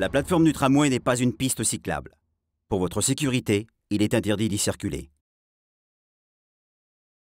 La plateforme du tramway n'est pas une piste cyclable. Pour votre sécurité, il est interdit d'y circuler.